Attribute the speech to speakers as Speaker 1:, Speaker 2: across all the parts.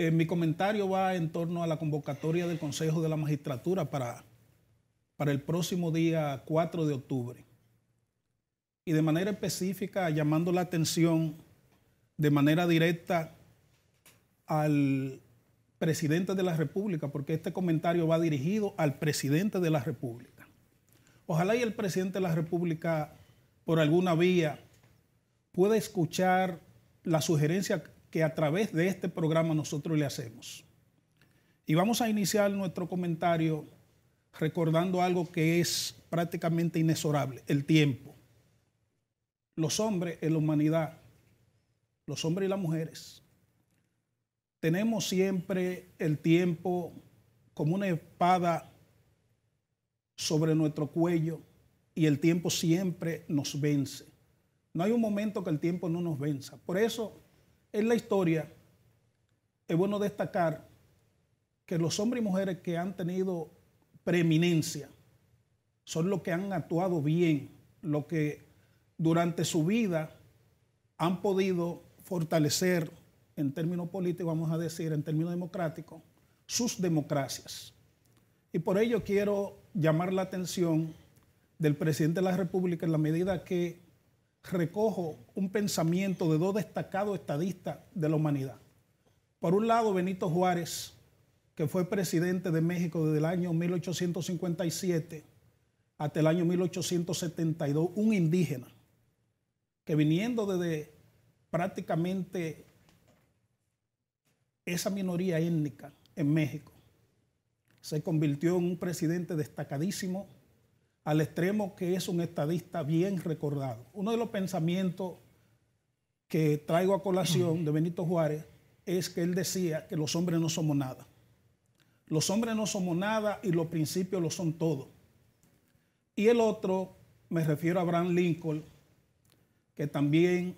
Speaker 1: Eh, mi comentario va en torno a la convocatoria del Consejo de la Magistratura para, para el próximo día 4 de octubre. Y de manera específica, llamando la atención de manera directa al presidente de la República, porque este comentario va dirigido al presidente de la República. Ojalá y el presidente de la República, por alguna vía, pueda escuchar la sugerencia que a través de este programa nosotros le hacemos. Y vamos a iniciar nuestro comentario recordando algo que es prácticamente inexorable, el tiempo. Los hombres en la humanidad, los hombres y las mujeres, tenemos siempre el tiempo como una espada sobre nuestro cuello y el tiempo siempre nos vence. No hay un momento que el tiempo no nos venza. Por eso en la historia es bueno destacar que los hombres y mujeres que han tenido preeminencia son los que han actuado bien, los que durante su vida han podido fortalecer, en términos políticos, vamos a decir, en términos democráticos, sus democracias. Y por ello quiero llamar la atención del presidente de la República en la medida que recojo un pensamiento de dos destacados estadistas de la humanidad. Por un lado, Benito Juárez, que fue presidente de México desde el año 1857 hasta el año 1872, un indígena, que viniendo desde prácticamente esa minoría étnica en México, se convirtió en un presidente destacadísimo al extremo que es un estadista bien recordado. Uno de los pensamientos que traigo a colación de Benito Juárez es que él decía que los hombres no somos nada. Los hombres no somos nada y los principios lo son todo. Y el otro, me refiero a Abraham Lincoln, que también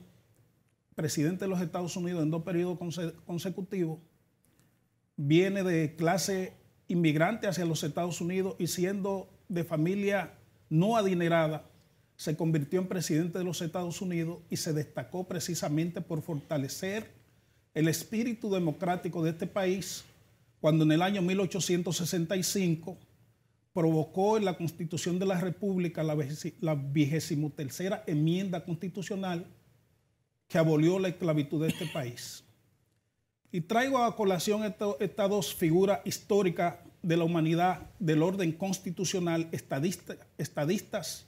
Speaker 1: presidente de los Estados Unidos en dos periodos consecutivos, viene de clase inmigrante hacia los Estados Unidos y siendo de familia no adinerada, se convirtió en presidente de los Estados Unidos y se destacó precisamente por fortalecer el espíritu democrático de este país cuando en el año 1865 provocó en la Constitución de la República la vigésimo tercera enmienda constitucional que abolió la esclavitud de este país. Y traigo a colación estas dos figuras históricas de la humanidad del orden constitucional, estadistas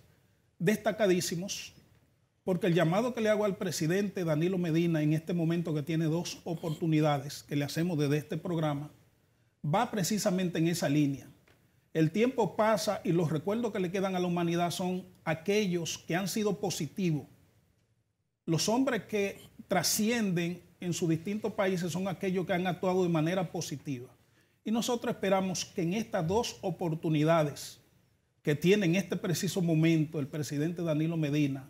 Speaker 1: destacadísimos, porque el llamado que le hago al presidente Danilo Medina en este momento que tiene dos oportunidades que le hacemos desde este programa, va precisamente en esa línea. El tiempo pasa y los recuerdos que le quedan a la humanidad son aquellos que han sido positivos. Los hombres que trascienden en sus distintos países son aquellos que han actuado de manera positiva. Y nosotros esperamos que en estas dos oportunidades que tiene en este preciso momento el presidente Danilo Medina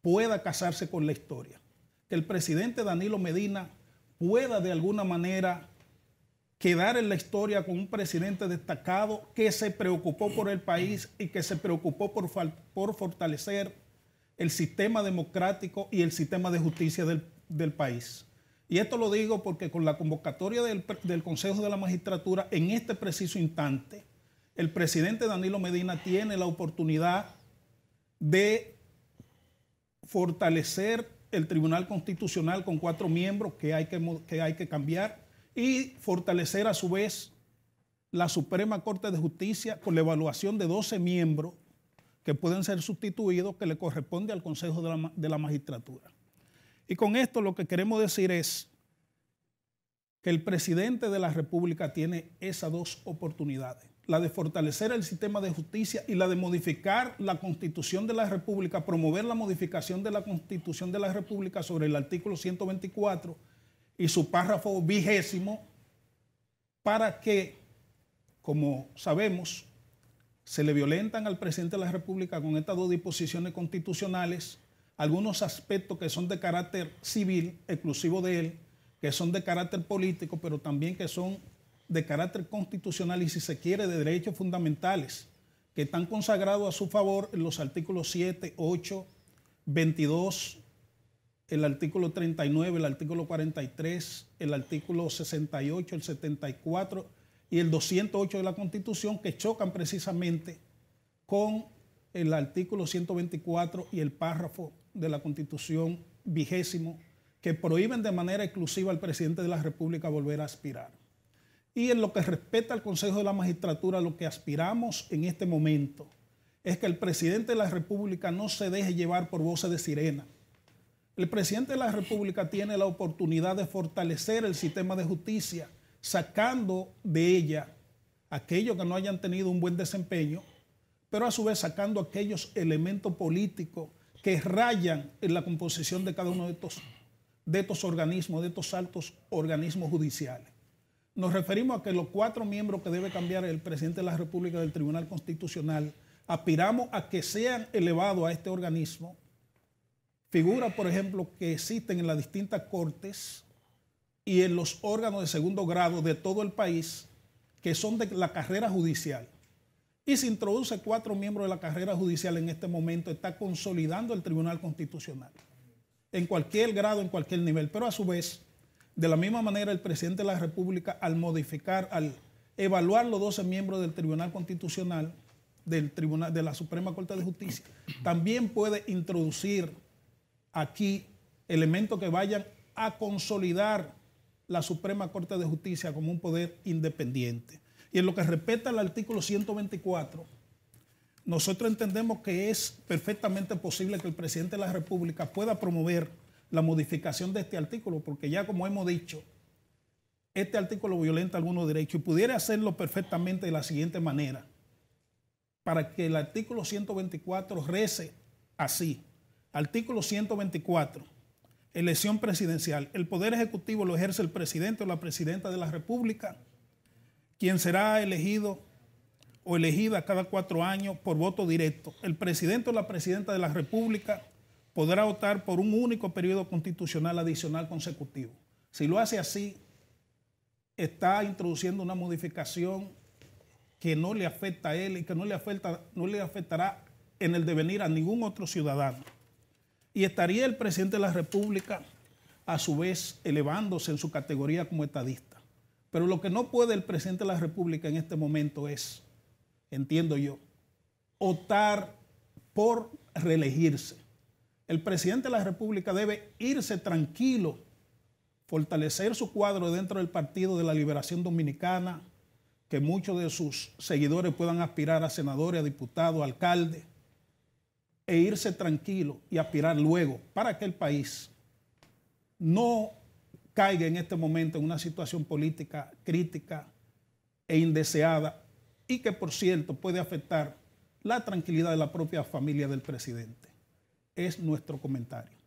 Speaker 1: pueda casarse con la historia. Que el presidente Danilo Medina pueda de alguna manera quedar en la historia con un presidente destacado que se preocupó por el país y que se preocupó por, por fortalecer el sistema democrático y el sistema de justicia del país. Y esto lo digo porque con la convocatoria del, Consejo de la Magistratura, en este preciso instante, el presidente Danilo Medina tiene la oportunidad de fortalecer el Tribunal Constitucional con cuatro miembros que hay que, que, hay que cambiar y fortalecer a su vez la Suprema Corte de Justicia con la evaluación de 12 miembros que pueden ser sustituidos que le corresponde al Consejo de la Magistratura. Y con esto lo que queremos decir es que el presidente de la República tiene esas dos oportunidades, la de fortalecer el sistema de justicia y la de modificar la constitución de la República, promover la modificación de la constitución de la República sobre el artículo 124 y su párrafo vigésimo para que, como sabemos, se le violentan al presidente de la República con estas dos disposiciones constitucionales algunos aspectos que son de carácter civil, exclusivo de él, que son de carácter político, pero también que son de carácter constitucional y, si se quiere, de derechos fundamentales, que están consagrados a su favor en los artículos 7, 8, 22, el artículo 39, el artículo 43, el artículo 68, el 74 y el 208 de la Constitución, que chocan precisamente con el artículo 124 y el párrafo de la Constitución vigésimo que prohíben de manera exclusiva al presidente de la República volver a aspirar. Y en lo que respecta al Consejo de la Magistratura, lo que aspiramos en este momento es que el presidente de la República no se deje llevar por voces de sirena. El presidente de la República tiene la oportunidad de fortalecer el sistema de justicia, sacando de ella aquellos que no hayan tenido un buen desempeño, pero a su vez sacando aquellos elementos políticos que rayan en la composición de cada uno de estos, de estos organismos, de estos altos organismos judiciales. Nos referimos a que los cuatro miembros que debe cambiar el presidente de la República del Tribunal Constitucional, aspiramos a que sean elevados a este organismo Figura, por ejemplo, que existen en las distintas cortes y en los órganos de segundo grado de todo el país, que son de la carrera judicial y se introduce cuatro miembros de la carrera judicial en este momento, está consolidando el Tribunal Constitucional en cualquier grado, en cualquier nivel. Pero a su vez, de la misma manera, el presidente de la República, al modificar, al evaluar los 12 miembros del Tribunal Constitucional, del Tribunal, de la Suprema Corte de Justicia, también puede introducir aquí elementos que vayan a consolidar la Suprema Corte de Justicia como un poder independiente. Y en lo que respecta al artículo 124, nosotros entendemos que es perfectamente posible que el presidente de la República pueda promover la modificación de este artículo, porque ya como hemos dicho, este artículo violenta algunos derechos y pudiera hacerlo perfectamente de la siguiente manera, para que el artículo 124 rece así. Artículo 124, elección presidencial. El poder ejecutivo lo ejerce el presidente o la presidenta de la República quien será elegido o elegida cada cuatro años por voto directo. El presidente o la presidenta de la República podrá votar por un único periodo constitucional adicional consecutivo. Si lo hace así, está introduciendo una modificación que no le afecta a él y que no le, afecta, no le afectará en el devenir a ningún otro ciudadano. Y estaría el presidente de la República, a su vez, elevándose en su categoría como estadista. Pero lo que no puede el presidente de la República en este momento es, entiendo yo, optar por reelegirse. El presidente de la República debe irse tranquilo, fortalecer su cuadro dentro del Partido de la Liberación Dominicana, que muchos de sus seguidores puedan aspirar a senadores, a diputados, a alcaldes, e irse tranquilo y aspirar luego para que el país no caiga en este momento en una situación política crítica e indeseada y que, por cierto, puede afectar la tranquilidad de la propia familia del presidente. Es nuestro comentario.